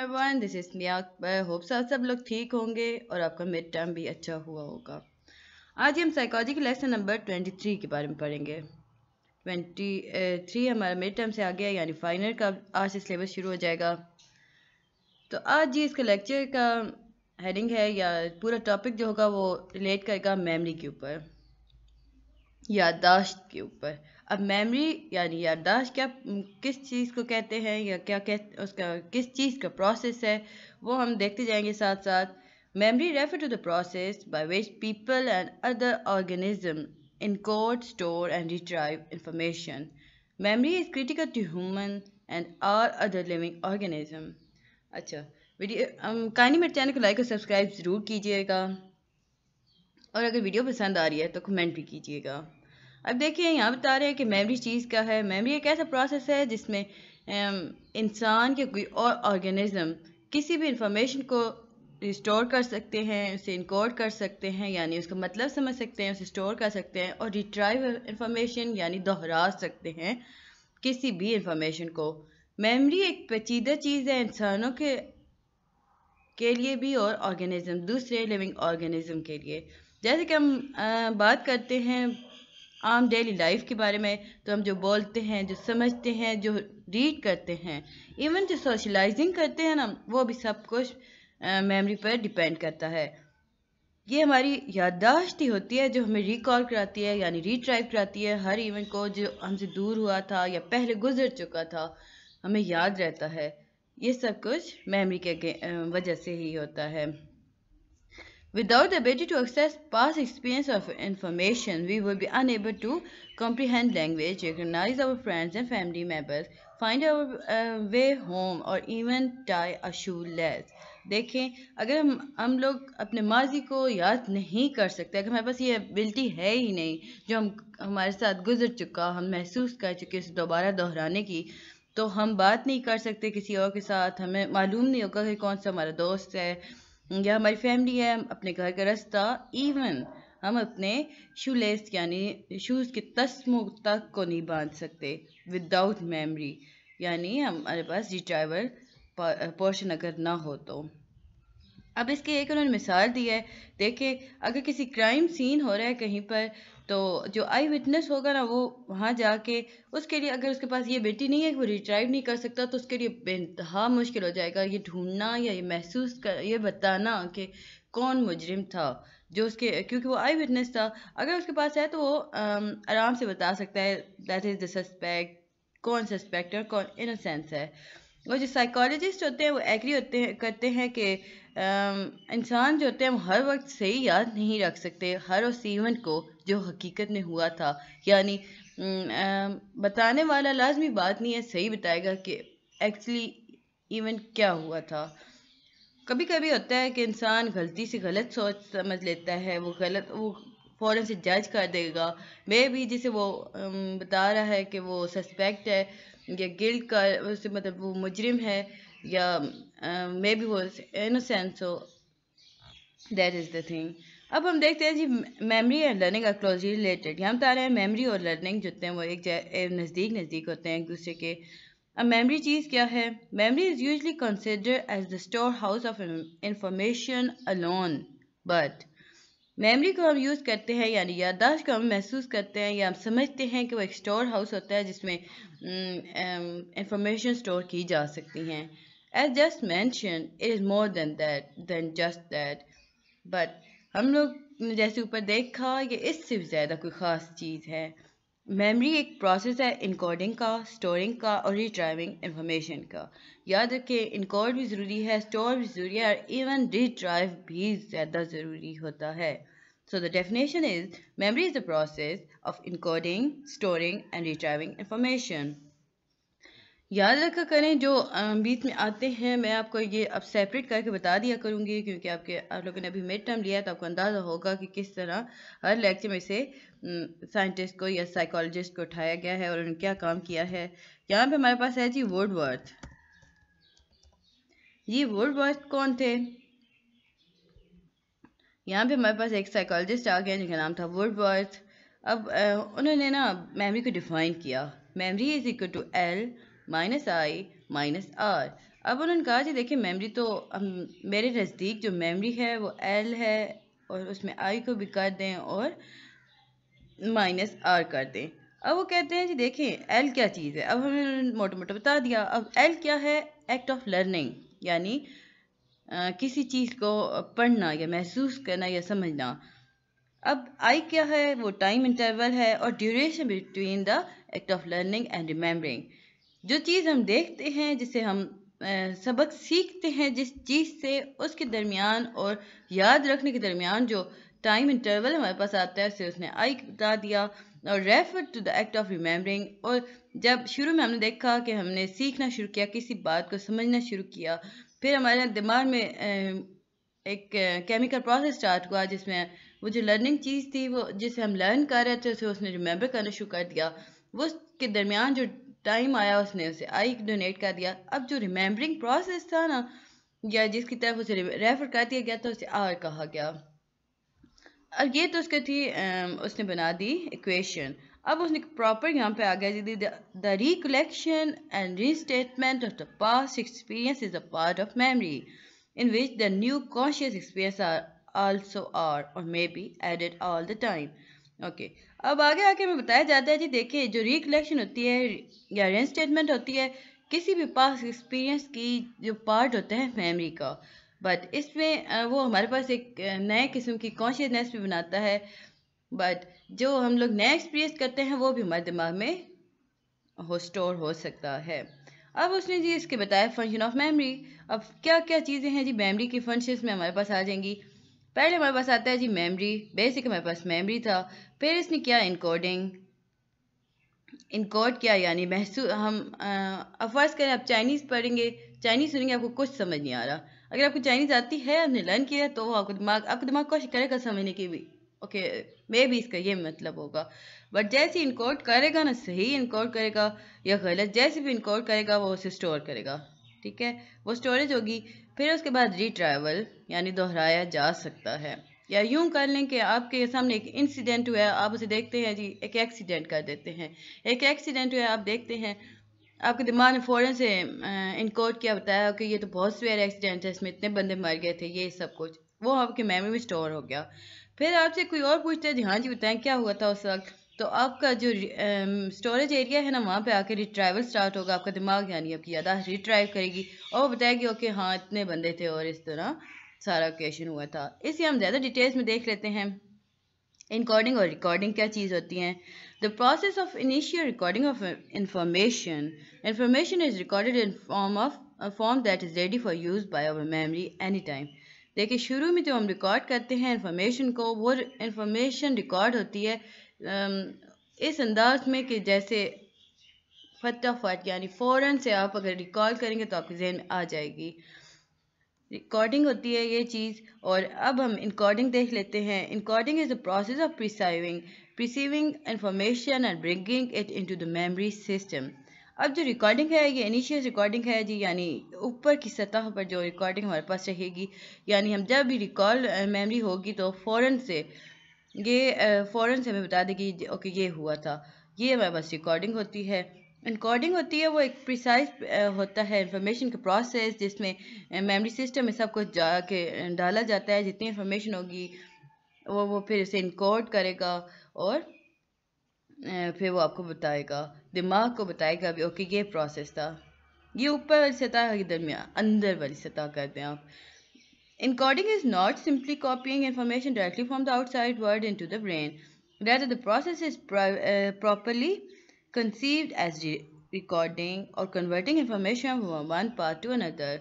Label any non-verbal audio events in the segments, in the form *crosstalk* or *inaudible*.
Everyone this is मिया होप साहब सब लोग ठीक होंगे और आपका मिड टर्म भी अच्छा हुआ होगा आज हम साइकोलॉजी के लेसन नंबर ट्वेंटी थ्री के बारे में पढ़ेंगे ट्वेंटी थ्री हमारा मिड टर्म से आ गया यानी फाइनल का आज से सिलेबस शुरू हो जाएगा तो आज ये इसका लेक्चर का हेडिंग है या पूरा टॉपिक जो होगा वो रिलेट करेगा मेमरी के ऊपर याददाश्त के ऊपर अब मेमोरी यानी याददाश्त क्या किस चीज़ को कहते हैं या क्या कह उसका किस चीज़ का प्रोसेस है वो हम देखते जाएंगे साथ साथ memory refer to the process by which people and other organism code store and retrieve information memory is critical to human and are other living organism अच्छा वीडियो कहानी मेरे चैनल को लाइक और सब्सक्राइब ज़रूर कीजिएगा और अगर वीडियो पसंद आ रही है तो कमेंट भी कीजिएगा अब देखिए यहाँ बता रहे हैं कि मेमरी चीज़ का है मेमरी एक ऐसा प्रोसेस है जिसमें इंसान के कोई और ऑर्गेनिज़म किसी भी इंफॉर्मेशन को रिस्टोर कर सकते हैं उसे इनकोड कर सकते हैं यानी उसका मतलब समझ सकते हैं उसे स्टोर कर सकते हैं और रिट्राइव इंफॉर्मेशन यानी दोहरा सकते हैं किसी भी इंफॉर्मेशन को मेमोरी एक पेचीदा चीज़ है इंसानों के के लिए भी और ऑर्गेनिज्म दूसरे लिविंग ऑर्गेनिज्म के लिए जैसे कि हम आ, बात करते हैं आम डेली लाइफ के बारे में तो हम जो बोलते हैं जो समझते हैं जो रीड करते हैं इवन जो सोशलाइजिंग करते हैं ना वो भी सब कुछ मेमोरी पर डिपेंड करता है ये हमारी याददाश्त ही होती है जो हमें रिकॉल कराती है यानी रिट्राइव कराती है हर इवेंट को जो हमसे दूर हुआ था या पहले गुजर चुका था हमें याद रहता है ये सब कुछ मेमोरी के वजह से ही होता है Without the ability to access past experience of information, we will be unable to comprehend language, recognize our friends and family members, find our uh, way home or even tie a shoelace. देखें अगर हम हम लोग अपने माजी को याद नहीं कर सकते अगर हमारे पास ये एबिलिटी है ही नहीं जो हम हमारे साथ गुजर चुका हम महसूस कर चुके इस दोबारा दोहराने की तो हम बात नहीं कर सकते किसी और के साथ हमें मालूम नहीं होगा कि कौन सा हमारा दोस्त है या हमारी फैमिली है अपने घर का रास्ता इवन हम अपने शूलेस यानी शूज़ के तस्मों तक को नहीं बांध सकते विदाउट मेमरी यानी हमारे पास रिट्राइवर पोर्शन अगर ना हो तो अब इसके एक उन्होंने मिसाल दी है देखिए अगर किसी क्राइम सीन हो रहा है कहीं पर तो जो आई विटनेस होगा ना वो वहाँ जाके उसके लिए अगर उसके पास ये बेटी नहीं है कि वो रिट्राइव नहीं कर सकता तो उसके लिए बेतहा मुश्किल हो जाएगा ये ढूंढना या ये महसूस कर ये बताना कि कौन मुजरिम था जो उसके क्योंकि वो आई विटनेस था अगर उसके पास है तो वो आराम से बता सकता है दैट इज़ द सस्पेक्ट कौन सस्पेक्ट और कौन इनोसेंस है और जो साइकोलॉजिस्ट होते हैं वो एग्री होते हैं करते हैं कि इंसान जो होते हैं हम हर वक्त सही याद नहीं रख सकते हर उस इवेंट को जो हकीकत में हुआ था यानी बताने वाला लाजमी बात नहीं है सही बताएगा कि एक्चुअली इवेंट क्या हुआ था कभी कभी होता है कि इंसान गलती से गलत सोच समझ लेता है वो गलत वो फ़ौर से जज कर देगा मे भी जिसे वो बता रहा है कि वो सस्पेक्ट है या गिल्ड का उसे मतलब वो मुजरिम है या मे बी वॉज इनोसेंट हो दैट इज़ द थिंग अब हम देखते हैं जी memory and learning are closely related हम बता रहे हैं मेमोरी और लर्निंग जो हैं वो एक नज़दीक नज़दीक होते हैं एक दूसरे के अब मेमोरी चीज़ क्या है memory is usually consider as the store house of information alone but memory को हम यूज़ करते हैं यानी याददाश्त को हम महसूस करते हैं या हम समझते हैं कि वो एक स्टोर हाउस होता है जिसमें इंफॉर्मेशन स्टोर की जा सकती हैं as just mention it is more than that than just that but हम लोग ने जैसे ऊपर देखा ये इससे भी ज़्यादा कोई ख़ास चीज़ है मेमरी एक प्रोसेस है इनकोडिंग का स्टोरिंग का और रिट्राइविंग इंफॉर्मेशन का याद रखें इनकोड भी ज़रूरी है स्टोर भी ज़रूरी है और इवन रिट्राइव भी ज़्यादा ज़रूरी होता है so the definition is memory is the process of encoding storing and retrieving information याद रखा करें जो बीच में आते हैं मैं आपको ये अब सेपरेट करके बता दिया करूँगी क्योंकि आपके आप लोगों ने अभी मिड टर्म लिया है तो आपको अंदाज़ा होगा कि किस तरह हर लेक्चर में से साइंटिस्ट को या साइकोलॉजिस्ट को उठाया गया है और उन्होंने क्या काम किया है यहाँ पे हमारे पास है जी वर्थ ये वर्थ कौन थे यहाँ पे हमारे पास एक साइकोलॉजिस्ट आ गया जिनका नाम था वर्थ अब उन्होंने ना मेमरी को डिफाइन किया memory is equal to L minus I minus R अब उन्होंने कहा जी देखिए मेमोरी तो मेरे नज़दीक जो मेमोरी है वो एल है और उसमें आई को भी कर दें और माइनस आर कर दें अब वो कहते हैं जी देखें एल क्या चीज़ है अब हमने मोटो मोटो बता दिया अब एल क्या है एक्ट ऑफ लर्निंग यानी आ, किसी चीज़ को पढ़ना या महसूस करना या समझना अब आई क्या है वो टाइम इंटरवल है और duration between the act of learning and remembering जो चीज़ हम देखते हैं जिसे हम सबक सीखते हैं जिस चीज़ से उसके दरमियान और याद रखने के दरमियान जो टाइम इंटरवल हमारे पास आता है उसे उसने आई बता दिया और refer to the act of remembering और जब शुरू में हमने देखा कि हमने सीखना शुरू किया किसी बात को समझना शुरू किया फिर हमारे दिमाग में एक केमिकल प्रोसेस स्टार्ट हुआ जिसमें वो जो लर्निंग चीज़ थी वो जिसे हम लर्न कर रहे थे उसे उसने रिमेम्बर करना शुरू कर दिया वो उसके दरमियान जो टाइम आया उसने उसे आई डोनेट कर दिया अब जो रिमेम्बरिंग प्रोसेस था ना या जिसकी तरफ उसे रेफर कर दिया गया था तो उसे आर कहा गया और ये तो उसके थी उसने बना दी इक्वेशन अब उसने प्रॉपर यहाँ पे आ गया जी the recollection and restatement of the past experience is a part of memory in which the new conscious experience are also are or may be added all the time okay अब आगे आके हमें बताया जाता है जी देखिए जो रिकलेक्शन होती है या स्टेटमेंट होती है किसी भी पास एक्सपीरियंस की जो पार्ट होता है मेमोरी का बट इसमें वो हमारे पास एक नए किस्म की कॉन्शियसनेस भी बनाता है बट जो हम लोग नया एक्सपीरियंस करते हैं वो भी हमारे दिमाग में हो स्टोर हो सकता है अब उसने जी इसके बताया फंक्शन ऑफ मेमोरी अब क्या क्या चीज़ें हैं जी मेमोरी की फंक्शंस में हमारे पास आ जाएंगी पहले हमारे पास आता है जी मेमरी बेसिक हमारे पास मेमरी था फिर इसने किया इनकोडिंग इनकोड क्या यानी महसूस हम अफर्ज करें आप चाइनीज़ पढ़ेंगे चाइनीज़ सुनेंगे आपको कुछ समझ नहीं आ रहा अगर आपको चाइनीज़ आती है आपने लर्न किया है तो वो आपको दिमाग आपका दिमाग कोशिश करेगा समझने की भी ओके मे भी इसका ये मतलब होगा बट जैसे इनकोड करेगा ना सही इनकोड करेगा या गलत जैसे भी इनकोड करेगा वो उसे स्टोर करेगा ठीक है वो स्टोरेज होगी फिर उसके बाद रिट्रावल यानी दोहराया जा सकता है या यूं कर लें कि आपके सामने एक इंसिडेंट हुआ है आप उसे देखते हैं जी एक एक्सीडेंट कर देते हैं एक एक्सीडेंट हुआ है आप देखते हैं आपके दिमाग ने फ़ौरन से इनकोड किया बताया कि ये तो बहुत सवेर एक्सीडेंट है इसमें इतने बंदे मर गए थे ये सब कुछ वो आपके मेमोरी में स्टोर हो गया फिर आपसे कोई और पूछते हैं जी हाँ जी बताएं क्या हुआ था उस वक्त तो आपका जो स्टोरेज एरिया है ना वहाँ पे आके रिट्राइवल स्टार्ट होगा आपका दिमाग यानी आपकी यादा रिट्राइव करेगी और वो बताएगी ओके हाँ इतने बंदे थे और इस तरह सारा क्वेश्चन हुआ था इसे हम ज़्यादा डिटेल्स में देख लेते हैं इनकॉर्डिंग और रिकॉर्डिंग क्या चीज़ होती हैं the process of initial recording of information information is recorded in form of form that is ready for use by our memory any time देखिए शुरू में जो हम रिकॉर्ड करते हैं इन्फॉर्मेशन को वो इन्फॉर्मेशन रिकॉर्ड होती है इस अंदाज में कि जैसे फटाफट यानी फ़ौर से आप अगर रिकॉल करेंगे तो आपके जहन में आ जाएगी रिकॉर्डिंग होती है ये चीज़ और अब हम इनकॉर्डिंग देख लेते हैं encoding is the process of perceiving perceiving information and bringing it into the memory system अब जो रिकॉर्डिंग है ये इनिशियल रिकॉर्डिंग है जी यानी ऊपर की सतह पर जो रिकॉर्डिंग हमारे पास रहेगी यानी हम जब भी रिकॉल मेमोरी होगी तो फ़ौर से ये फ़ौरन से हमें बता दें कि ओके ये हुआ था ये हमारे पास रिकॉर्डिंग होती है रिकॉर्डिंग होती है वो एक प्रिसाइज होता है इन्फॉर्मेशन का प्रोसेस जिसमें मेमोरी सिस्टम में सब कुछ जा के डाला जाता है जितनी इंफॉर्मेशन होगी वो वो फिर इसे इनकोड करेगा और फिर वो आपको बताएगा दिमाग को बताएगा भी ओके ये प्रोसेस था ये ऊपर वाली सतह के दरमियान अंदर वाली सतह करते हैं आप Encoding is not simply copying information directly from the outside world into the brain. Rather, the process is pro uh, properly conceived as re recording or converting information from one part to another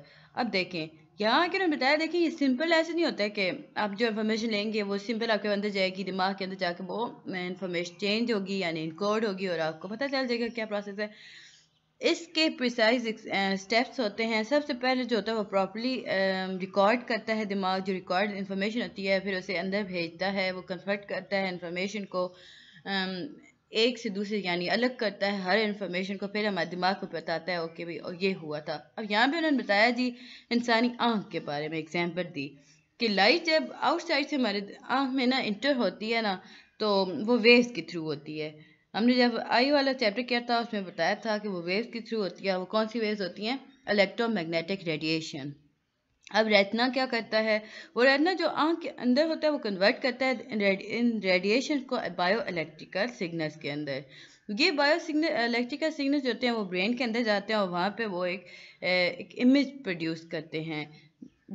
अब देखें यहाँ आके उन्होंने बताया देखें ये simple ऐसे नहीं होता है कि आप जो इन्फॉर्मेशन लेंगे वो सिंपल आपके अंदर जाएगी दिमाग के अंदर जाके वो इन्फॉर्मेशन चेंज होगी यानी इनकोड होगी और आपको पता चल जाएगा क्या प्रोसेस है इसके प्रिसाइज स्टेप्स होते हैं सबसे पहले जो होता है वो प्रॉपरली रिकॉर्ड करता है दिमाग जो रिकॉर्ड इन्फॉर्मेशन होती है फिर उसे अंदर भेजता है वो कन्वर्ट करता है इन्फॉर्मेशन को एक से दूसरे यानी अलग करता है हर इन्फॉर्मेशन को फिर हमारे दिमाग को बताता है ओके भाई और ये हुआ था अब यहाँ पे उन्होंने बताया जी इंसानी आँख के बारे में एग्जाम्पल दी कि लाइट जब आउटसाइड से हमारे आँख में ना इंटर होती है ना तो वो वेस्ट के थ्रू होती है हमने जब आई वाला चैप्टर किया था उसमें बताया था कि वो वेव्स के थ्रू होती है वो कौन सी वेव्स होती हैं इलेक्ट्रोमैग्नेटिक रेडिएशन अब रेतना क्या करता है वो रेतना जो आँख के अंदर होता है वो कन्वर्ट करता है इन रेडिएशन को बायो इलेक्ट्रिकल सिग्नल्स के अंदर ये बायो सिग्नल इलेक्ट्रिकल सिग्नल्स जो होते हैं वो ब्रेन के अंदर जाते हैं और वहाँ पर वो एक, एक इमेज प्रोड्यूस करते हैं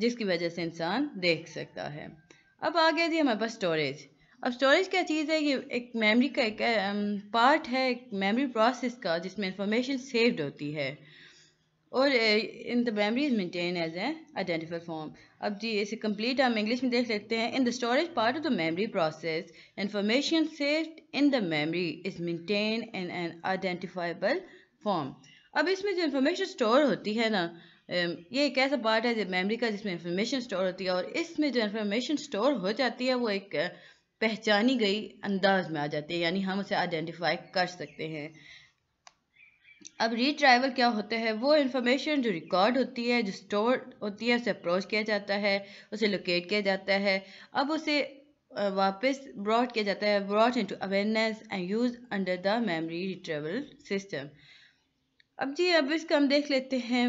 जिसकी वजह से इंसान देख सकता है अब आ गया जी हमारे पास स्टोरेज अब स्टोरेज क्या चीज़ है ये एक मेमोरी का एक पार्ट um, है एक मेमोरी प्रोसेस का जिसमें इंफॉर्मेशन सेव्ड होती है और in the memory is maintain as a identify form अब जी इसे कंप्लीट हम इंग्लिश में देख लेते हैं in the storage part of the memory process information saved in the memory is maintain in an identifiable form अब इसमें जो इंफॉर्मेशन स्टोर होती है ना um, ये एक ऐसा पार्ट है जो मेमोरी का जिसमें इंफॉर्मेशन स्टोर होती है और इसमें जो इंफॉर्मेशन स्टोर हो जाती है वो एक पहचानी गई अंदाज में आ जाती है यानी हम उसे आइडेंटिफाई कर सकते हैं अब रिट्राइवल क्या होता है वो इन्फॉर्मेशन जो रिकॉर्ड होती है जो स्टोर होती है उसे अप्रोच किया जाता है उसे लोकेट किया जाता है अब उसे वापस ब्रॉड किया जाता है brought into awareness and use under the memory retrieval system अब जी अब इसका हम देख लेते हैं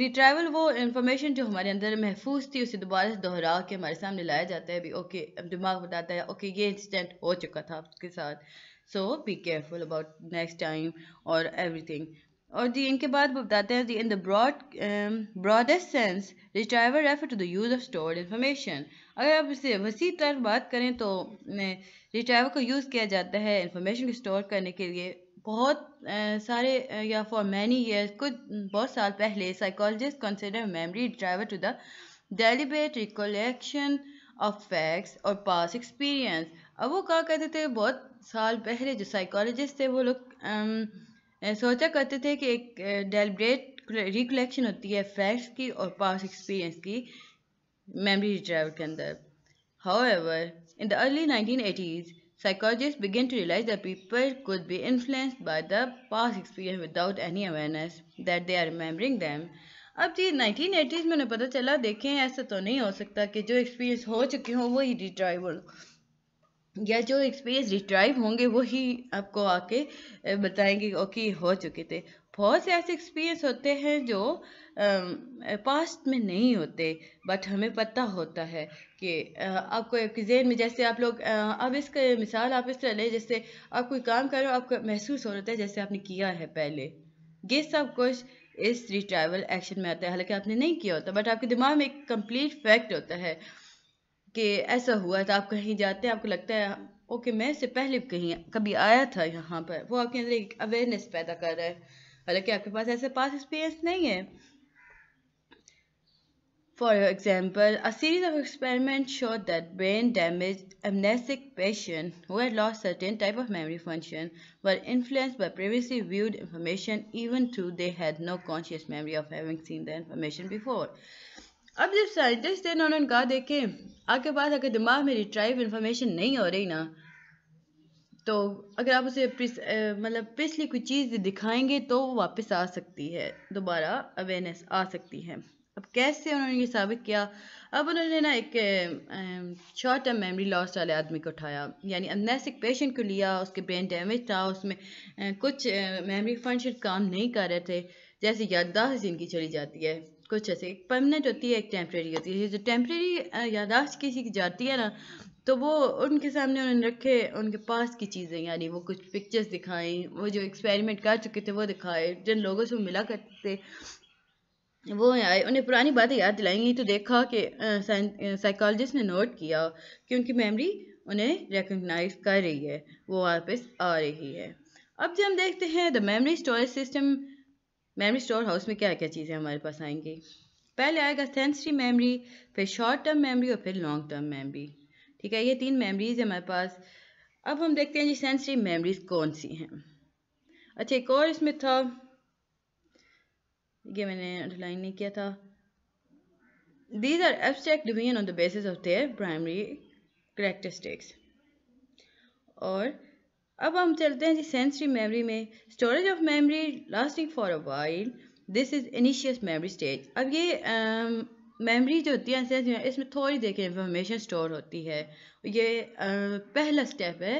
रिट्राइवल वो इन्फॉर्मेशन जो हमारे अंदर महफूज थी उसे दोबारा से दोहरा के हमारे सामने लाया जाता है भी ओके दिमाग बताता है ओके ये इंसिडेंट हो चुका था आपके साथ so be careful about next time और एवरीथिंग और जी इनके बाद वो बताते हैं जी in the broad broadest sense retrieval refer to the use of stored information अगर आप इसे वसी तरफ बात करें तो रिट्राइवल को यूज़ किया जाता है इन्फॉर्मेशन को स्टोर करने के लिए बहुत सारे या फॉर मैनी ईयर्स कुछ बहुत साल पहले psychologist consider memory driver to the deliberate recollection of facts और पास एक्सपीरियंस अब वो क्या करते थे बहुत साल पहले जो साइकोलॉजिस्ट थे वो लोग सोचा करते थे कि एक डेलीबरेट रिकलेक्शन होती है फैक्ट्स की और पास एक्सपीरियंस की मेमरी ड्राइवर के अंदर however in the early nineteen eighties Psychologists began to realize that people could be influenced by the past experience without any awareness that they are remembering them. अब जी 1980s में उन्हें पता चला देखें ऐसा तो नहीं हो सकता कि जो एक्सपीरियंस हो चुके हों वही रिट्राइव या जो एक्सपीरियंस रिट्राइव होंगे वही आपको आके बताएंगे कि हो चुके थे बहुत से ऐसे एक्सपीरियंस होते हैं जो पास्ट में नहीं होते बट हमें पता होता है कि आपको एक जहन में जैसे आप लोग अब इसका मिसाल आप इस तरह लें जैसे आप कोई काम करो आपको महसूस हो रहा है जैसे आपने किया है पहले ये सब कुछ इस रिट्राइवल एक्शन में आता है हालांकि आपने नहीं किया होता बट आपके दिमाग में एक कंप्लीट फैक्ट होता है कि ऐसा हुआ था आप कहीं जाते हैं आपको लगता है ओके मैं इससे पहले कहीं कभी आया था यहाँ पर वो आपके अंदर एक अवेयरनेस पैदा कर रहा है हालांकि आपके पास ऐसे पास एक्सपीरियंस नहीं है For example, a series of experiments showed that brain damaged amnesic patients who had lost certain type of memory function were influenced by previously viewed information even though they had no conscious memory of having seen the information before. अब जब scientist थे उन्होंने कहा देखे आपके पास अगर दिमाग में रिट्राइव इन्फॉर्मेशन नहीं हो रही ना तो अगर आप उसे प्रिस, मतलब पिछली कोई चीज़ दिखाएंगे तो वो वापस आ सकती है दोबारा अवेयरनेस आ सकती है अब कैसे उन्होंने ये साबित किया अब उन्होंने ना एक शॉर्ट टर्म मेमोरी लॉस वाले आदमी को उठाया यानी अननेस एक पेशेंट को लिया उसके ब्रेन डैमेज था उसमें कुछ मेमोरी फंक्शन काम नहीं कर रहे थे जैसे याददाश्त जिनकी चली जाती है कुछ ऐसे एक परमानेंट होती है एक टेम्प्रेरी होती है जो टेम्प्रेरी याददाश्त किसी की जाती है ना तो वो उनके सामने उन्होंने रखे उनके पास की चीज़ें यानी वो कुछ पिक्चर्स दिखाई वो जो एक्सपेरिमेंट कर चुके थे वो दिखाए जिन लोगों से वो मिला करते वो आए उन्हें पुरानी बातें याद दिलाएंगी तो देखा कि साइकोलॉजिस्ट ने नोट किया कि उनकी मेमोरी उन्हें रिकग्नाइज कर रही है वो वापस आ रही है अब जब हम देखते हैं the memory storage system memory storehouse में क्या क्या चीज़ें हमारे पास आएंगी पहले आएगा सेंसरी मेमोरी फिर शॉर्ट टर्म मेमोरी और फिर लॉन्ग टर्म मेमोरी ठीक है ये तीन मेमोरीज है हमारे पास अब हम देखते हैं जी सेंसरी मेमोरीज कौन सी हैं अच्छा एक और इसमें था ये मैंने अंडरलाइन नहीं किया था these are abstract division on the basis of their primary characteristics और अब हम चलते हैं जी सेंसरी मेमोरी में storage of memory lasting for a while this is इनिशियस मेमोरी स्टेज अब ये मेमोरी um, uh, जो होती है सेंसरी इसमें थोड़ी देर इंफॉर्मेशन स्टोर होती है ये uh, पहला स्टेप है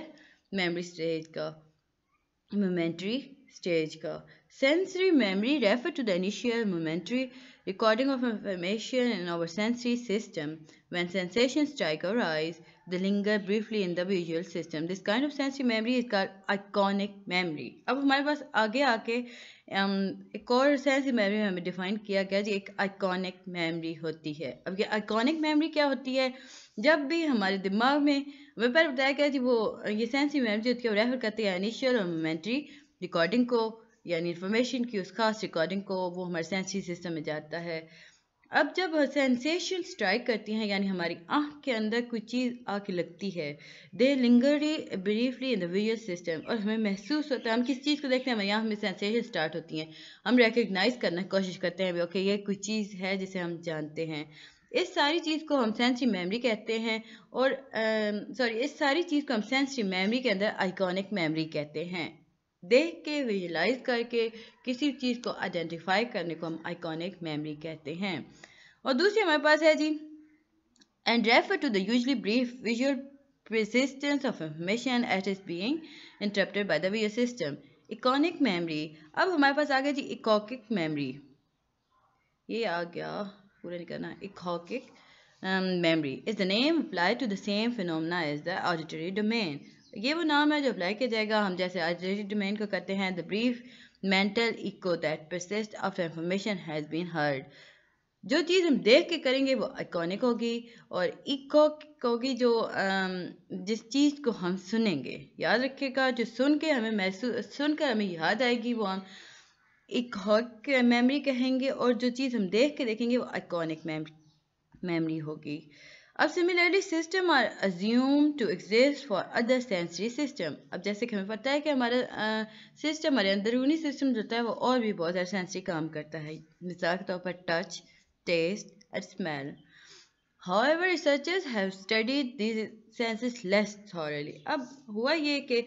मेमोरी स्टेज का मोमेंट्री स्टेज का Sensory memory refer to the initial momentary recording of information in our sensory system. When sensations strike our eyes, they linger briefly in the visual system. This kind of sensory memory is called iconic memory. अब हमारे पास आगे आके एक और sensory memory हमें define किया गया जी एक iconic memory होती है अब ये iconic memory क्या होती है जब भी हमारे दिमाग में हमें पहले बताया गया जी वो ये sensory memory होती है रेफर करती है इनिशियल और मोमेंट्री रिकॉर्डिंग को यानी इन्फॉर्मेशन की उस खास रिकॉर्डिंग को वो हमारे सेंसरी सिस्टम में जाता है अब जब सेंसेशन स्ट्राइक करती हैं यानी हमारी आँख के अंदर कोई चीज़ आके लगती है they linger briefly in the visual system और हमें महसूस होता है हम किस चीज़ को देखते हैं हमारे यहाँ हमें सेंसेशन स्टार्ट होती हैं हम रिकग्नाइज करने की कोशिश करते हैं ओके ये कोई चीज़ है जिसे हम जानते हैं इस सारी चीज़ को हम सेंसरी मेमोरी कहते हैं और सॉरी इस सारी चीज़ को हम सेंसरी मेमोरी के अंदर आइकॉनिक मेमोरी कहते हैं देख के विजुलाइज करके किसी चीज़ को आइडेंटिफाई करने को हम आइकॉनिक मेमोरी कहते हैं और दूसरी हमारे पास है जी and refer to the usually brief visual persistence of information at is being interrupted by the V system iconic memory अब हमारे पास आ गया जी इकोकिक मेमोरी ये आ गया पूरा नहीं करना echoic memory is the name apply to the same phenomena is the auditory domain ये वो नाम है जो अप्लाई किया जाएगा हम जैसे आज डोमेन को कहते हैं the brief mental echo that persist of information has been heard जो चीज़ हम देख के करेंगे वो आइकॉनिक होगी और इको होगी जो um, जिस चीज़ को हम सुनेंगे याद रखिएगा जो सुन के हमें महसूस सुनकर हमें याद आएगी वो हम एक हॉक मेमोरी कहेंगे और जो चीज़ हम देख के देखेंगे वो आइकॉनिक मेमरी होगी अब similarly system are assume to exist for other sensory system अब जैसे कि हमें पता है कि हमारा सिस्टम हमारे अंदरूनी सिस्टम जो होता है वो और भी बहुत सारे सेंसरी काम करता है मिसाल के तौर पर touch taste and smell ever researchers have studied this senses less thoroughly अब हुआ ये कि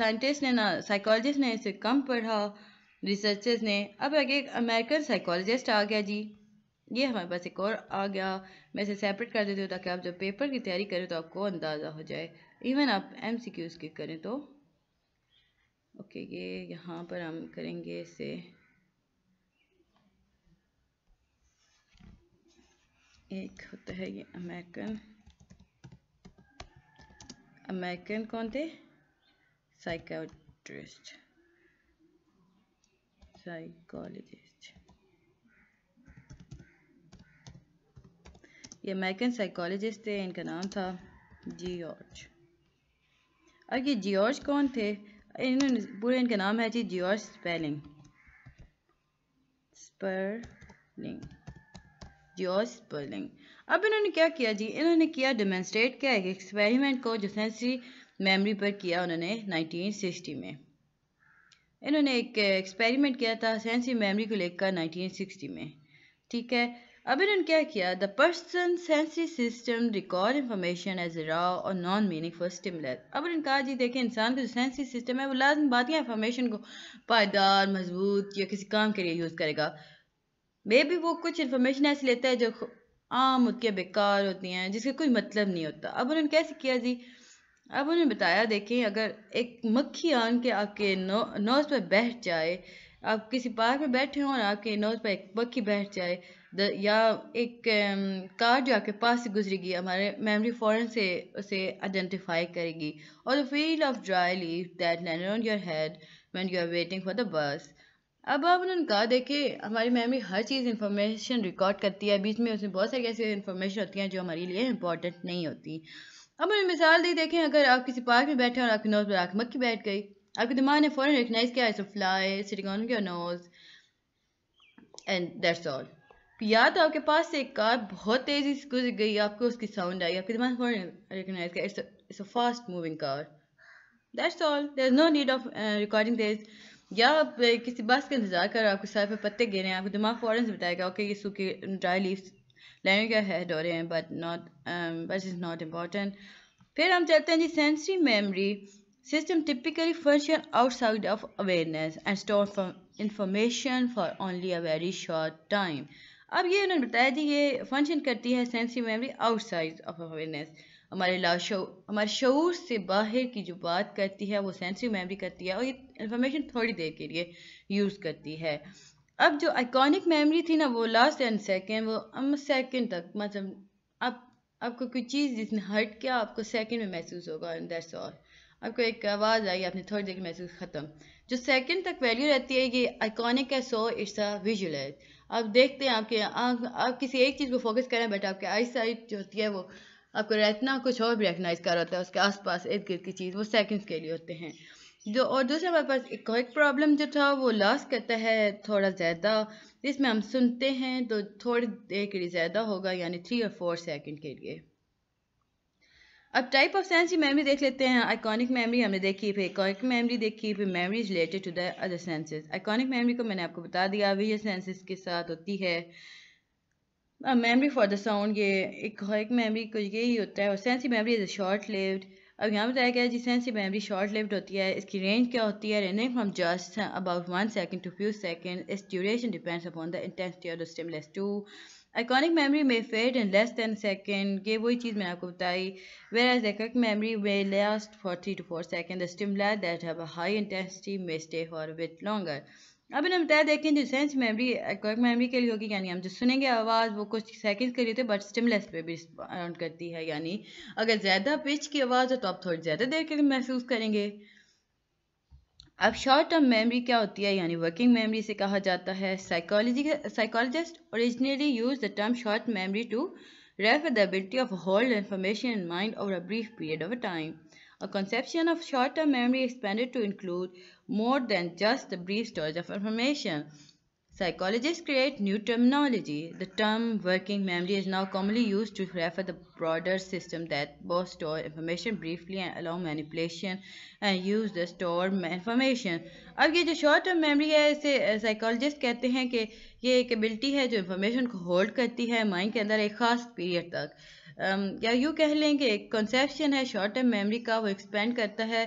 साइंटिस्ट ने ना साइकोलॉजिस्ट ने इसे कम पढ़ा रिसर्चर्स ने अब आगे एक अमेरिकन साइकोलॉजिस्ट आ गया जी ये हमारे पास एक और आ गया मैं इसे सेपरेट कर देती हूँ ताकि आप जब पेपर की तैयारी करें तो आपको अंदाज़ा हो जाए इवन आप एम सी क्यू की करें तो ओके ये यहाँ पर हम करेंगे इसे एक होता है ये अमेरिकन अमेरिकन कौन थे साइकोट्रिस्ट साइकोलॉजिस्ट ये अमेरिकन साइकोलॉजिस्ट थे इनका नाम था जियॉर्ज अब ये जियॉर्ज कौन थे इन्होंने पूरे इनका नाम है जी George spelling Sperling George Sperling अब इन्होंने क्या किया जी इन्होंने किया डेमोन्स्ट्रेट किया एक एक्सपेरिमेंट को जो सेंसरी मेमोरी पर किया उन्होंने 1960 में इन्होंने एक एक्सपेरिमेंट किया था सेंसरी मेमोरी को लेकर 1960 में ठीक है अब इन्होंने क्या किया the person sensory system record information as a raw और नॉन मीनिंग फॉर स्टिमुलस अब इन्होंने कहा जी देखें इंसान का जो सेंसरी सिस्टम है वो लाजम बात या इन्फॉर्मेशन को पायदार मजबूत या किसी काम के लिए यूज़ करेगा मे भी वो कुछ इन्फॉर्मेशन ऐसी लेता है जो आम है बेकार होती हैं जिसका कोई मतलब नहीं होता अब उन्होंने कैसे किया जी अब उन्होंने बताया देखें अगर एक मक्खी आन के आपके नो नोज पर बैठ जाए आप किसी पार्क में बैठे हों और आपके नोज पर एक मक्खी बैठ जाए या एक um, कार जो आपके पास से गुजरेगी हमारे मेमोरी फॉरन से उसे आइडेंटिफाई करेगी और the feel of dry leave that land on your head when you are waiting for the bus अब आप उन्होंने कहा देखिए हमारी मेमोरी हर चीज़ इन्फॉर्मेशन रिकॉर्ड करती है बीच में उसमें बहुत सारी ऐसी इन्फॉर्मेशन होती हैं जो हमारे लिए इंपॉर्टेंट नहीं होती अब उन्हें मिसाल दी देखें अगर आप किसी पार्क में बैठे और आपकी नोज पर आँख मक्खी बैठ गई आपके दिमाग ने फ़ौरन रिकनाइज किया fly sitting on your nose and that's all या तो आपके पास एक कार बहुत तेज़ी से गुजर गई आपको उसकी साउंड आई आपके दिमाग में रिकगनाइज किया it's a fast moving car that's all there no need of recording this या आप uh, किसी बस का इंतजार कर आपके सर पर पत्ते गिरे हैं आपको दिमाग फ़ौरन से बताएगा ओके ये सूखे ड्राई लीव्स लैंड का है डोरे हैं but not but is not important फिर हम चलते हैं जी sensory memory system typically function outside of awareness and store for information for only a very short time अब ये उन्होंने बताया जी ये फंक्शन करती है sensory memory outside of awareness हमारे लाशो हमारे शूर से बाहर की जो बात करती है वो सेंसरी मेमोरी करती है और ये इन्फॉर्मेशन थोड़ी देर के लिए यूज़ करती है अब जो आइकॉनिक मेमोरी थी ना वो लास्ट एंड सेकेंड वो हम सेकेंड तक मतलब आप आपको कोई चीज़ जिसने हर्ट किया आपको सेकेंड में महसूस होगा एंड दैट्स ऑल आपको एक आवाज़ आई आपने थोड़ी देर महसूस ख़त्म जो सेकेंड तक वैल्यू रहती है ये आइकॉनिक है सो इट्स अ विजुअलाइज आप देखते हैं आपके आँख आप किसी एक चीज़ पर फोकस करें बट आपकी आई साइड जो होती है वो आपको रेतना कुछ और भी रेकनाइज कर होता है उसके आसपास इर्द गिर्द की चीज़ वो सेकंड्स के लिए होते हैं जो और दूसरा हमारे पास एक एक प्रॉब्लम जो था वो लास्ट करता है थोड़ा ज़्यादा इसमें हम सुनते हैं तो थोड़ी देर के लिए ज़्यादा होगा यानी थ्री और फोर सेकेंड के लिए अब टाइप ऑफ सेंस की मेमोरी देख लेते हैं आइकॉनिक मेमोरी हमने देखी फिर इकॉनिक मेमोरी देखी फिर memory related to the other senses iconic memory को मैंने आपको बता दिया अभी ये सेंसेस के साथ होती है मेमोरी फॉर द साउंड ये एक मेमोरी को यही होता है और sensory memory is short lived अब यहाँ बताया गया है जिसेंस की शॉर्ट लिव्ड होती है इसकी रेंज क्या होती है ranging from just about one second to few second इस duration depends upon the intensity of the stimulus to iconic memory में fade in less than second ये वही चीज़ मैंने आपको बताई वेर एज एक्ट मेमरी में last for three to four second the stimuli that have a high intensity may stay for with longer अभी हम तय देखें जो सेंस मेमोरी एक्वाइक मेमोरी के लिए होगी यानी हम जो सुनेंगे आवाज़ वो कुछ सेकंड्स के लिए होते बट स्टिमलेस पे भी रिस्पॉन्ड करती है यानी अगर ज़्यादा पिच की आवाज़ हो तो आप थोड़ी ज़्यादा देर के लिए महसूस करेंगे अब शॉर्ट टर्म मेमोरी क्या होती है यानी वर्किंग मेमोरी से कहा जाता है psychology psychologist originally use the term short memory to refer the ability of hold information in mind और a brief period of time A conception of short-term memory expanded to include more than just the brief storage of information. Psychologists create new terminology. The term working memory is now commonly used to refer the broader system that both store information briefly and allow manipulation and use the stored information. अब ये जो short-term memory है इसे psychologists कहते हैं कि ये एक एबिलिटी है जो information को hold करती है mind के अंदर एक खास period तक Um, या यूँ कह लें कि एक कंसेप्शन है शॉर्ट टर्म मेमोरी का वो एक्सपेंड करता है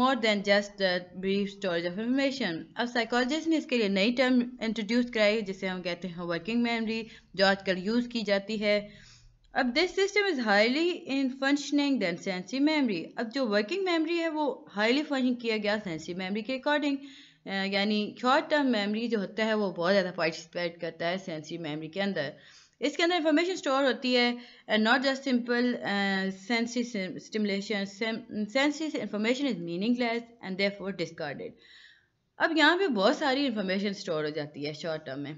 more than just brief storage of information अब साइकोलॉजिस्ट ने इसके लिए नई टर्म इंट्रोड्यूस कराई जिसे हम कहते हैं वर्किंग मेमोरी जो आजकल यूज़ की जाती है अब this system is highly in functioning then sensory memory अब जो वर्किंग मेमोरी है वो हाईली फंक्शन किया गया सेंसरी मेमोरी के अकॉर्डिंग uh, यानी शॉर्ट टर्म मेमोरी जो होता है वो बहुत ज़्यादा पार्टिसिपेट करता है सेंसरी मेमोरी के अंदर इसके अंदर इंफॉर्मेशन स्टोर होती है and not just simple sensory stimulation information is meaningless and discarded अब यहाँ पे बहुत सारी इंफॉर्मेशन स्टोर हो जाती है शॉर्ट टर्म में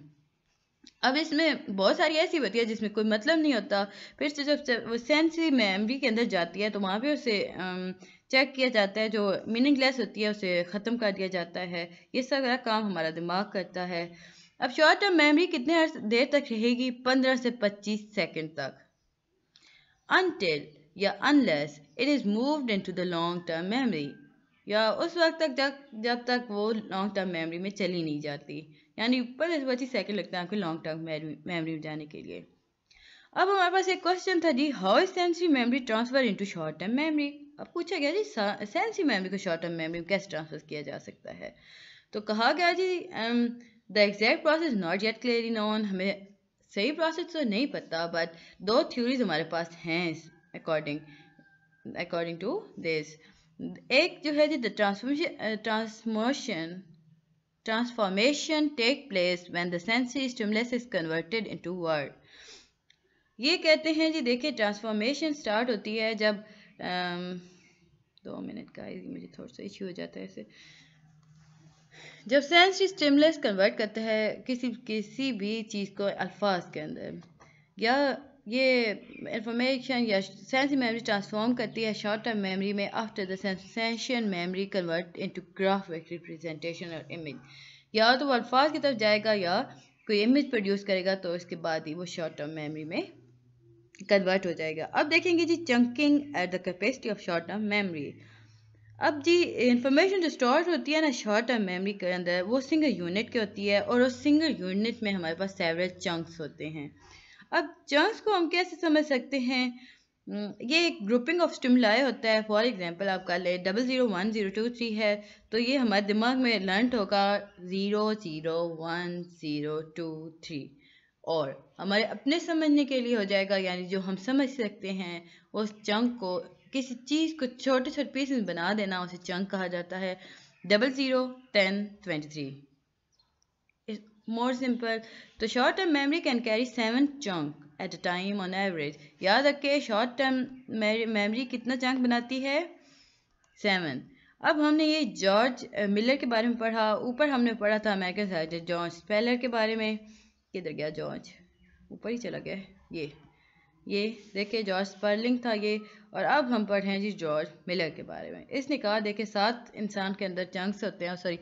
अब इसमें बहुत सारी ऐसी होती है जिसमें कोई मतलब नहीं होता फिर से जब वो सेंसी मेमरी के अंदर जाती है तो वहाँ पे उसे चेक um, किया जाता है जो मीनिंगलेस होती है उसे ख़त्म कर दिया जाता है ये सारा काम हमारा दिमाग करता है अब शॉर्ट टर्म मेमोरी कितने देर तक रहेगी 15 से 25 सेकंड तक अनटिल या unless it is moved into the long term memory या उस वक्त तक जब जब तक वो लॉन्ग टर्म मेमोरी में चली नहीं जाती यानी ऊपर से पच्चीस सेकेंड लगता है आपके लॉन्ग टर्म मेमोरी में जाने के लिए अब हमारे पास एक क्वेश्चन था जी how is sensory memory transfer into short term memory अब पूछा गया जी सेंसरी मेमोरी को शॉर्ट टर्म मेमोरी में कैसे ट्रांसफर किया जा सकता है तो कहा गया जी um, the exact process not yet clearly known हमें सही प्रोसेस तो नहीं पता बट दो थ्योरीज हमारे पास हैं अकॉर्डिंग अकॉर्डिंग टू दिस एक जो है द ट्रांसफॉर्मेशन ट्रांसमोशन transformation take place when the sensory stimulus is converted into word ये कहते हैं जी देखिए ट्रांसफॉर्मेशन स्टार्ट होती है जब आम, um, दो मिनट का मुझे थोड़ा सा इश्यू हो जाता है ऐसे जब सेंस स्टिमुलस कन्वर्ट करता है किसी किसी भी चीज़ को अल्फाज के अंदर या ये इंफॉर्मेशन या सेंस मेमोरी ट्रांसफॉर्म करती है शॉर्ट टर्म मेमोरी में after attention memory convert into graphic representation और इमेज या तो वो अल्फाज की तरफ जाएगा या कोई इमेज प्रोड्यूस करेगा तो उसके बाद ही वो शॉर्ट टर्म मेमोरी में कन्वर्ट हो जाएगा अब देखेंगे जी chunking at the capacity of short term memory अब जी इंफॉर्मेशन जो स्टोर होती है ना शॉर्ट टर्म मेमोरी के अंदर वो सिंगल यूनिट की होती है और उस सिंगल यूनिट में हमारे पास सेवरल चंक्स होते हैं अब चंक्स को हम कैसे समझ सकते हैं हम्म, ये एक ग्रुपिंग ऑफ स्टिमुलाई होता है फॉर एग्जांपल आपका ले double zero one zero two three है तो ये हमारे दिमाग में लर्न होगा zero zero one zero two three और हमारे अपने समझने के लिए हो जाएगा यानी जो हम समझ सकते हैं उस चंक को किसी चीज़ को छोटे छोटे पीस में बना देना उसे चंक कहा जाता है double zero ten twenty three more simple तो short term memory can carry seven chunk at a time on average याद रखे शॉर्ट टर्म मेमोरी कितना चंक बनाती है सेवन अब हमने ये जॉर्ज मिलर uh, के बारे में पढ़ा ऊपर हमने पढ़ा था अमेरिकन साइड जॉर्ज स्पेलर के बारे में किधर गया जॉर्ज ऊपर ही चला गया ये ये देखिए जॉर्ज स्पर्लिंग था ये और अब हम पढ़ें हैं जी जॉर्ज मिलर के बारे में इसने कहा देखे सात इंसान के अंदर चंक्स होते हैं सॉरी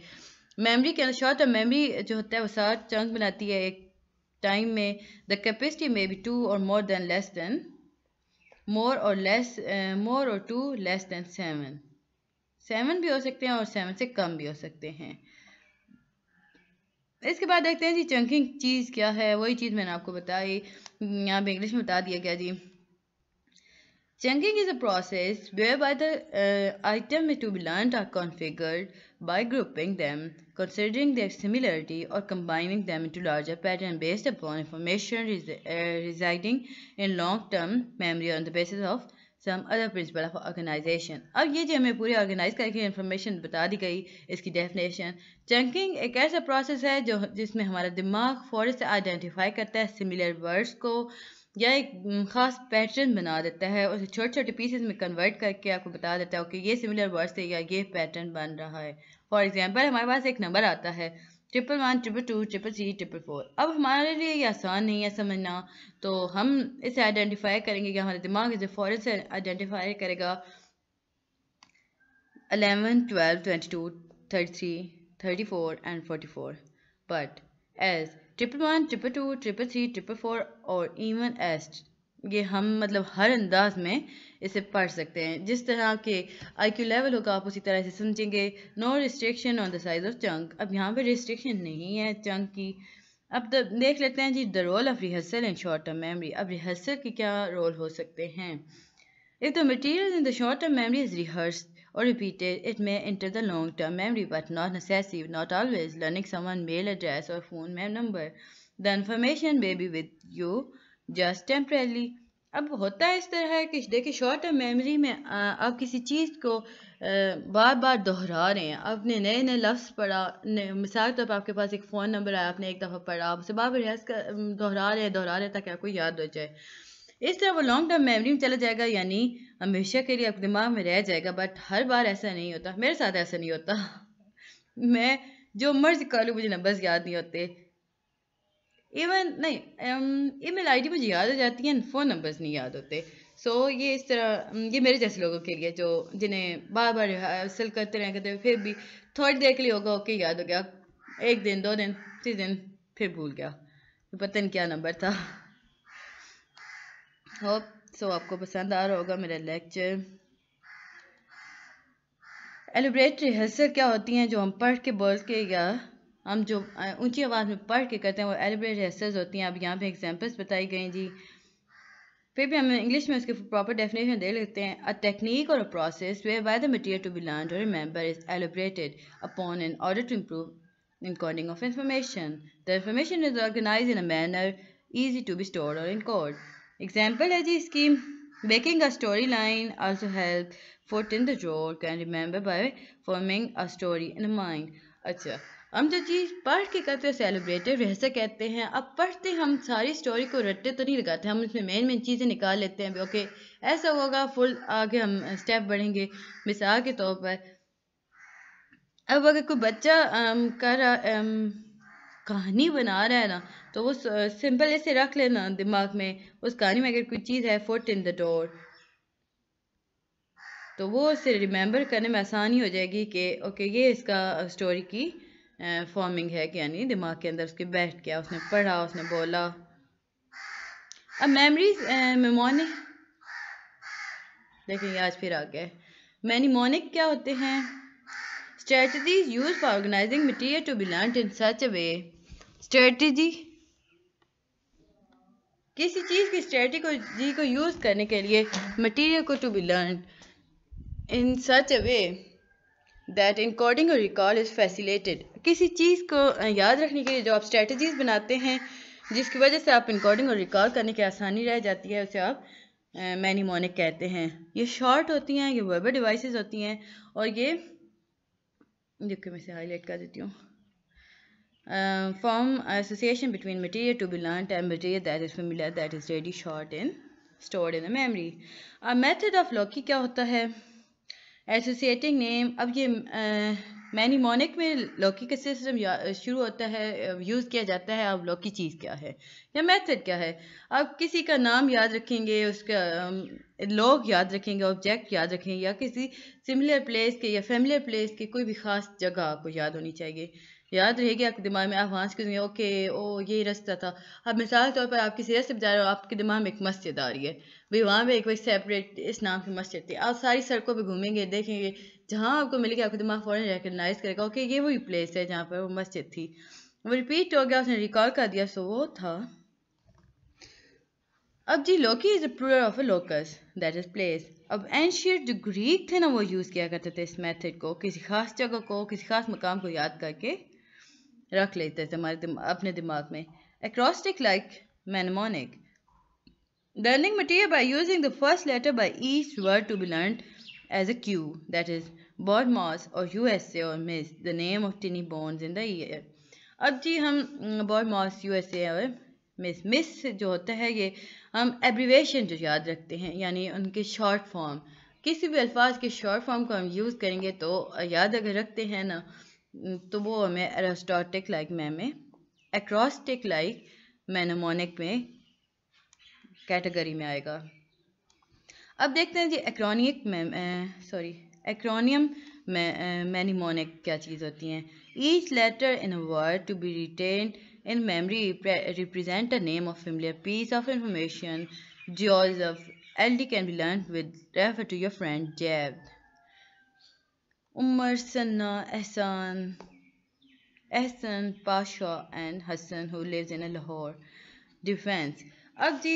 मेमोरी के अंदर शॉर्ट और मेमोरी जो होता है वो सात चंक बनाती है एक टाइम में द कैपेसिटी में बी टू और more than less than more और लेस मोर और two less than seven seven भी हो सकते हैं और सेवन से कम भी हो सकते हैं इसके बाद देखते हैं जी चंकिंग चीज़ क्या है वही चीज़ मैंने आपको बताई यहाँ पे इंग्लिश में बता दिया गया जी Chunking is a process whereby the uh, item to be learned are configured by grouping them, considering their similarity or combining them into larger pattern based upon information res uh, residing in long-term memory on the basis of some other principle of organization. अब ये जो हमें पूरी organize करके information बता दी गई इसकी definition. Chunking एक ऐसा process है जो जिसमें हमारा दिमाग फौरन से identify करता है similar words को या एक ख़ास पैटर्न बना देता है और छोटे छोटे पीसेस में कन्वर्ट करके आपको बता देता है कि ये सिमिलर वर्ड से या ये पैटर्न बन रहा है फॉर एग्जांपल हमारे पास एक नंबर आता है triple one triple two triple three triple four अब हमारे लिए ये आसान नहीं है समझना तो हम इसे आइडेंटिफाई करेंगे या हमारे दिमाग इसे फ़ौरन से आइडेंटिफाई करेगा eleven twelve twenty two thirty three thirty four and forty four but as triple one triple two triple three triple four और इवन एस ये हम मतलब हर अंदाज में इसे पढ़ सकते हैं जिस तरह के आई क्यू लेवल होगा आप उसी तरह से समझेंगे no restriction on the size of chunk अब यहाँ पे रिस्ट्रिक्शन नहीं है चंक की अब तो देख लेते हैं जी the role of rehearsal in short term memory अब रिहर्सल के क्या रोल हो सकते हैं If the material in the short-term memory is rehearsed or repeated, it may enter the long-term memory but not necessarily, not always. Learning someone's mail address or phone mail number, the information may be with you just temporarily. अब होता है इस तरह है कि देखिए short term memory में आप किसी चीज़ को बार बार दोहरा रहे हैं आपने नए नए लफ्ज़ पढ़ा मिसाल तौर पर आपके पास एक फ़ोन नंबर आया आपने एक दफ़ा पढ़ा आप उसे बार बार रिहर्स दोहरा रहे दोहरा रहे ताकि आपको याद हो जाए इस तरह वो लॉन्ग टर्म मेमोरी में चला जाएगा यानी हमेशा के लिए आपके दिमाग में रह जाएगा बट हर बार ऐसा नहीं होता मेरे साथ ऐसा नहीं होता *laughs* मैं जो मर्ज कर लूँ मुझे नंबर्स याद नहीं होते इवन नहीं ईमेल um, आईडी मुझे याद हो जाती है फ़ोन नंबर्स नहीं याद होते सो so, ये इस तरह um, ये मेरे जैसे लोगों के लिए जो जिन्हें बार बार रिहर्सल करते रहें करते फिर भी थोड़ी देर के लिए होगा ओके याद हो गया एक दिन दो दिन तीन दिन फिर भूल गया पता नहीं क्या नंबर था होप सो तो आपको पसंद आ रहा होगा मेरा लेक्चर एलिब्रेट रिहर्सल क्या होती हैं जो हम पढ़ के बोल के या हम जो ऊंची आवाज़ में पढ़ के करते हैं वो एलिब्रेट रिहर्सल होती हैं अब यहाँ पे एग्जांपल्स बताई गई जी फिर भी हम इंग्लिश में उसके प्रॉपर डेफिनेशन दे लेते हैं अ टेक्निक और a process way by the material to be learn और remember is elaborated upon in order to improve encoding of information the information is organize in a manner easy to be store और encode example है जी इसकी a story line also help foot in the जोर can remember by forming a story in mind अच्छा हम जो चीज़ पढ़ के करते हैं सेलिब्रेटेड रहस्य कहते हैं अब पढ़ते हम सारी स्टोरी को रट्टे तो नहीं लगाते हम उसमें मेन मेन चीज़ें निकाल लेते हैं ओके ऐसा होगा फुल आगे हम स्टेप बढ़ेंगे मिसाल के तौर पर अब अगर कोई बच्चा आ, कर आ, आ, कहानी बना रहा है ना तो वो सिंपल ऐसे रख लेना दिमाग में उस कहानी में अगर कोई चीज़ है फुट इन द डोर तो वो उसे रिमेंबर करने में आसानी हो जाएगी कि ओके ये इसका स्टोरी की फॉर्मिंग है कि यानी दिमाग के अंदर उसके बैठ गया उसने पढ़ा उसने बोला अब मेमोरीज मेमोनिक देखिए आज फिर आ गया मैनीमोनिक क्या होते हैं strategies use for organizing material to be learn in such a way strategy किसी चीज़ की स्ट्रेटजी को जी को यूज़ करने के लिए मटेरियल को to be learn in such a way that encoding और रिकॉल इज़ फैसिलेटेड किसी चीज़ को याद रखने के लिए जो आप स्ट्रेटजीज बनाते हैं जिसकी वजह से आप इनकोडिंग और रिकॉल करने की आसानी रह जाती है उसे आप मैनीमोनिक कहते हैं ये शॉर्ट होती हैं ये वर्बर डिवाइसेस होती हैं और ये देखिए मैं इसे हाईलाइट कर देती हूँ uh, form association between material to be learnt and material that is familiar that is ready short in stored in the memory a method of loki क्या होता है एसोसिएटिंग नेम अब ये uh, मैनीमोनिक में लौकी का सिस्टम uh, शुरू होता है यूज़ uh, किया जाता है अब लौकी चीज़ क्या है या मेथड क्या है अब किसी का नाम याद रखेंगे उसका लोग um, याद रखेंगे ऑब्जेक्ट याद रखेंगे या किसी सिमिलर प्लेस के या फेमिलर प्लेस के कोई भी ख़ास जगह आपको याद होनी चाहिए याद रहेगी आपके दिमाग में आप हाँस के दुनिया ओके ओ यही रास्ता था अब मिसाल तौर पर आप किसी रास्ते जा रहे हो आपके दिमाग में एक मस्जिद आ रही है भाई वहाँ पर एक वही सेपरेट इस नाम की मस्जिद थी आप सारी सड़कों पर घूमेंगे देखेंगे जहाँ आपको मिलेगी आपके दिमाग फ़ौरन रिकगनाइज करेगा ओके ये वही प्लेस है जहाँ पर वो मस्जिद थी वो रिपीट हो गया उसने रिकॉर्ड कर दिया सो वो था अब जी loci is plural of a locus that is place अब एनशियट जो ग्रीक थे ना वो यूज़ किया करते थे इस मेथड को किसी खास जगह को किसी खास मकाम को याद करके रख लेते थे हमारे दिमा, अपने दिमाग में acrostic like mnemonic learning material by using the first letter by each word to be learn as a cue that is bod moss और यू एस ए और miss the name of tiny bones in the अब जी हम bod moss U S A और miss miss जो होता है ये हम एब्रीवेशन जो याद रखते हैं यानी उनके शॉर्ट फॉर्म किसी भी अल्फाज के शॉर्ट फॉर्म को हम यूज़ करेंगे तो याद अगर रखते हैं ना Mm, तो वो हमें एरोस्टोटिक लाइक मैम में एक्रोस्टिक लाइक मैनमोनिक में कैटेगरी में आएगा अब देखते हैं जी एक्रोनिक मैम सॉरी एक्रोनियम मैनीमोनिक क्या चीज़ होती हैं each letter in word to be retain in memory represent a name of familiar piece of information Joseph L D can be learn with refer to your friend जैब Umar, Sanna, Ehsan, Ehsan Pasha and Hassan who lives in Lahore. Defense. अब जी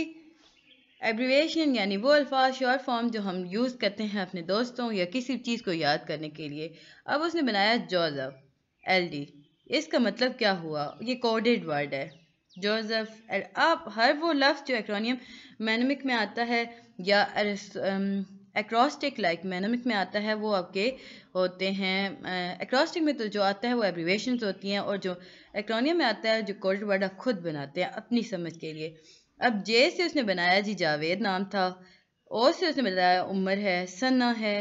abbreviation यानी वो अल्फाज short form जो हम use करते हैं अपने दोस्तों या किसी चीज़ को याद करने के लिए अब उसने बनाया जोजफ एल डी इसका मतलब क्या हुआ ये कोडेड वर्ड है जोजफ एल आप हर वो लफ्ज़ जो एक्रोनियम मैनमिक में आता है या um, एक्रॉस्टिक लाइक मैनमिक में आता है वो आपके होते हैं एक्रॉस्टिक में तो जो आता है वो एब्रीवेशन होती हैं और जो एक्रोनियम में आता है जो कोडेड वर्ड आप खुद बनाते हैं अपनी समझ के लिए अब जे से उसने बनाया जी जावेद नाम था ओ से उसने बताया उमर है सना है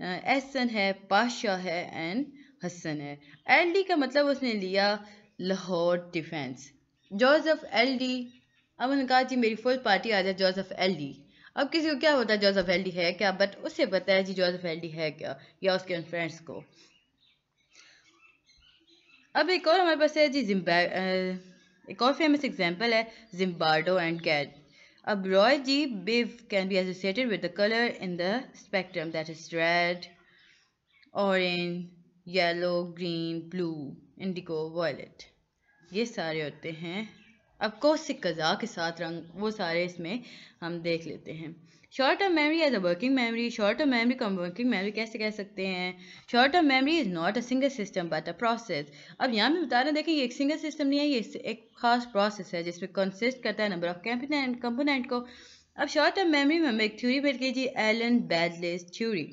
एहसन है पाशाह है एंड हसन है एल डी का मतलब उसने लिया Lahore defence Joseph L D अब उन्होंने कहा जी मेरी फुल पार्टी आ जाए जोजफ एल डी अब किसी को क्या होता है जोसेफ हेल्डी है क्या बट उसे पता है जी जोसेफ हेल्डी है क्या या उसके उन फ्रेंड्स को अब एक और हमारे पास है जी जिम्बा एक और फेमस एग्जाम्पल है Zimbardo and Kat Roy G Biv can be associated with the colour in the spectrum that is red orange yellow green blue indigo violet ये सारे होते हैं अब कौशिक कज़ा के साथ रंग वो सारे इसमें हम देख लेते हैं short term memory as a working memory short term memory को वर्किंग मेमरी कैसे कह सकते हैं short term memory is not a single system but a process अब यहाँ पर बता रहे हैं देखें ये एक सिंगल सिस्टम नहीं है ये एक खास प्रोसेस है जिसमें कंसिस्ट करता है नंबर ऑफ कंपोनेंट को अब शॉर्ट टर्म मेमरी में हमें एक थ्यूरी मिल गई जी एलन बैडलेस थ्यूरी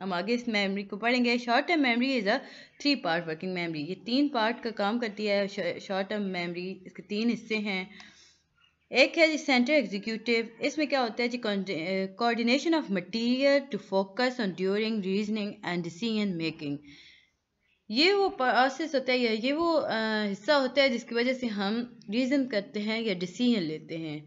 हम आगे इस मेमोरी को पढ़ेंगे short term memory is a three part working memory ये तीन पार्ट का काम करती है शॉर्ट टर्म मेमोरी इसके तीन हिस्से हैं एक है जी सेंटर एग्जीक्यूटिव इसमें क्या होता है जी coordination of material to focus on during reasoning and decision making ये वो प्रोसेस होता है या ये वो आ, हिस्सा होता है जिसकी वजह से हम रीज़न करते हैं या डिसीजन लेते हैं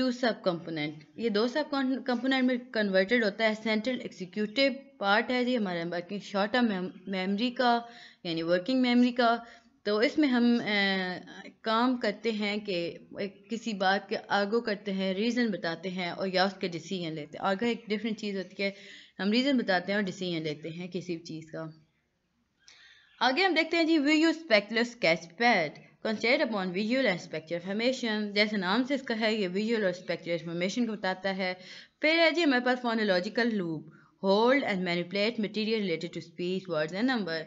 टू सब कंपोनेंट ये दो सब कंपोनेंट में कन्वर्टेड होता है सेंट्रल एग्जीक्यूटिव पार्ट है जी हमारा वर्किंग शॉर्ट टर्म मेमरी का यानी वर्किंग मेमरी का तो इसमें हम आ, काम करते हैं कि किसी बात के आगो करते हैं रीज़न बताते हैं और या उसके डिसीजन लेते हैं आगे एक डिफरेंट चीज़ होती है हम रीज़न बताते हैं और डिसीजन लेते हैं किसी भी चीज़ का आगे हम देखते हैं जी visuo spatial sketch pad concentrate upon visual and spatial जैसे नाम से इसका है ये विजुअल और स्पेक्चुअल इन्फॉर्मेशन को बताता है फिर है जी हमारे पास phonological loop hold and manipulate material related to speech words and number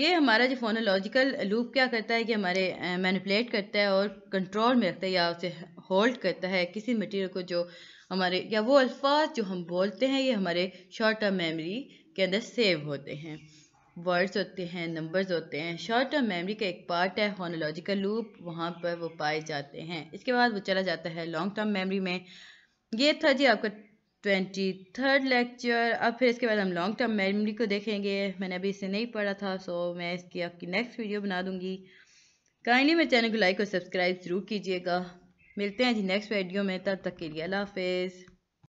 ये हमारा जो फोनोलॉजिकल लूप क्या करता है कि हमारे मैनिपुलेट करता है और कंट्रोल में रखता है या उसे होल्ड करता है किसी मटीरियल को जो हमारे या वो अल्फाज जो हम बोलते हैं ये हमारे शॉर्ट टर्म मेमोरी के अंदर सेव होते हैं वर्ड्स होते हैं नंबर्स होते हैं शॉर्ट टर्म मेमोरी का एक पार्ट है हॉनोलॉजिकल लूप वहाँ पर वो पाए जाते हैं इसके बाद वो चला जाता है लॉन्ग टर्म मेमोरी में ये था जी आपका ट्वेंटी थर्ड लेक्चर अब फिर इसके बाद हम लॉन्ग टर्म मेमोरी को देखेंगे मैंने अभी इसे नहीं पढ़ा था सो मैं इसकी आपकी नेक्स्ट वीडियो बना दूँगी काइंडली मेरे चैनल को लाइक और सब्सक्राइब ज़रूर कीजिएगा मिलते हैं जी नेक्स्ट वीडियो में तब तक के लिए अल्लाह हाफिज़